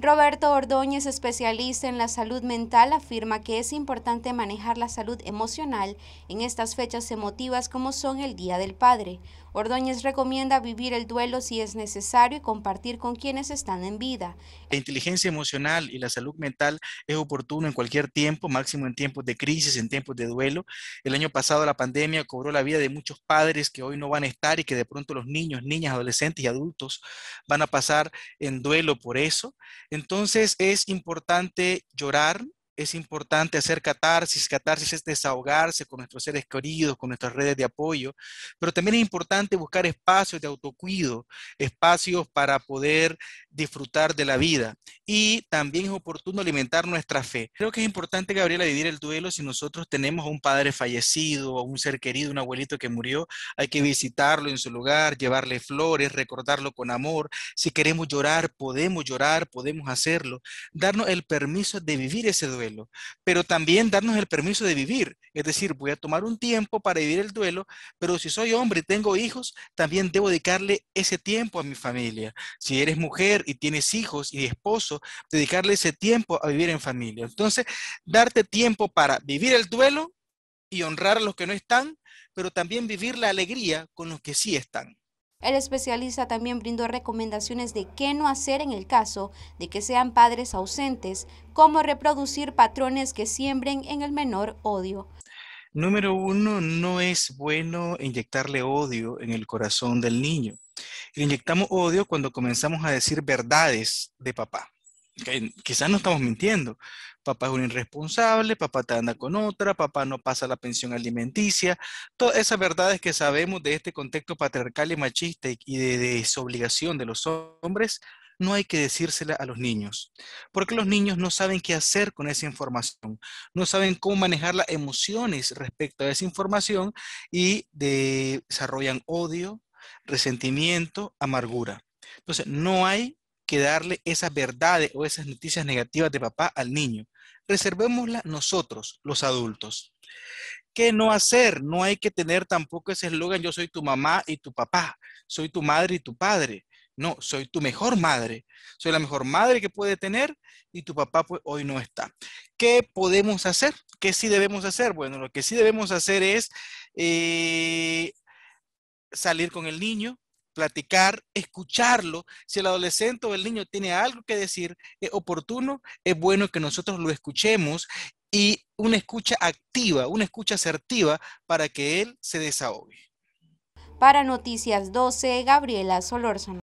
Roberto Ordóñez, especialista en la salud mental, afirma que es importante manejar la salud emocional en estas fechas emotivas como son el Día del Padre. Ordóñez recomienda vivir el duelo si es necesario y compartir con quienes están en vida. La inteligencia emocional y la salud mental es oportuno en cualquier tiempo, máximo en tiempos de crisis, en tiempos de duelo. El año pasado la pandemia cobró la vida de muchos padres que hoy no van a estar y que de pronto los niños, niñas, adolescentes y adultos van a pasar en duelo por eso. Entonces es importante llorar, es importante hacer catarsis. Catarsis es desahogarse con nuestros seres queridos, con nuestras redes de apoyo, pero también es importante buscar espacios de autocuido, espacios para poder disfrutar de la vida. Y también es oportuno alimentar nuestra fe. Creo que es importante, Gabriela, vivir el duelo si nosotros tenemos a un padre fallecido, a un ser querido, un abuelito que murió. Hay que visitarlo en su lugar, llevarle flores, recordarlo con amor. Si queremos llorar, podemos llorar, podemos hacerlo. Darnos el permiso de vivir ese duelo pero también darnos el permiso de vivir. Es decir, voy a tomar un tiempo para vivir el duelo, pero si soy hombre y tengo hijos, también debo dedicarle ese tiempo a mi familia. Si eres mujer y tienes hijos y esposo, dedicarle ese tiempo a vivir en familia. Entonces, darte tiempo para vivir el duelo y honrar a los que no están, pero también vivir la alegría con los que sí están. El especialista también brindó recomendaciones de qué no hacer en el caso de que sean padres ausentes, cómo reproducir patrones que siembren en el menor odio. Número uno, no es bueno inyectarle odio en el corazón del niño. Inyectamos odio cuando comenzamos a decir verdades de papá quizás no estamos mintiendo. Papá es un irresponsable, papá te anda con otra, papá no pasa la pensión alimenticia. Todas esas verdades que sabemos de este contexto patriarcal y machista y de desobligación de los hombres, no hay que decírsela a los niños, porque los niños no saben qué hacer con esa información, no saben cómo manejar las emociones respecto a esa información y desarrollan odio, resentimiento, amargura. Entonces, no hay que darle esas verdades o esas noticias negativas de papá al niño. Reservémoslas nosotros, los adultos. ¿Qué no hacer? No hay que tener tampoco ese eslogan, yo soy tu mamá y tu papá, soy tu madre y tu padre. No, soy tu mejor madre. Soy la mejor madre que puede tener y tu papá pues, hoy no está. ¿Qué podemos hacer? ¿Qué sí debemos hacer? Bueno, lo que sí debemos hacer es eh, salir con el niño, platicar, escucharlo. Si el adolescente o el niño tiene algo que decir es oportuno, es bueno que nosotros lo escuchemos y una escucha activa, una escucha asertiva para que él se desahogue. Para Noticias 12, Gabriela Solórzano.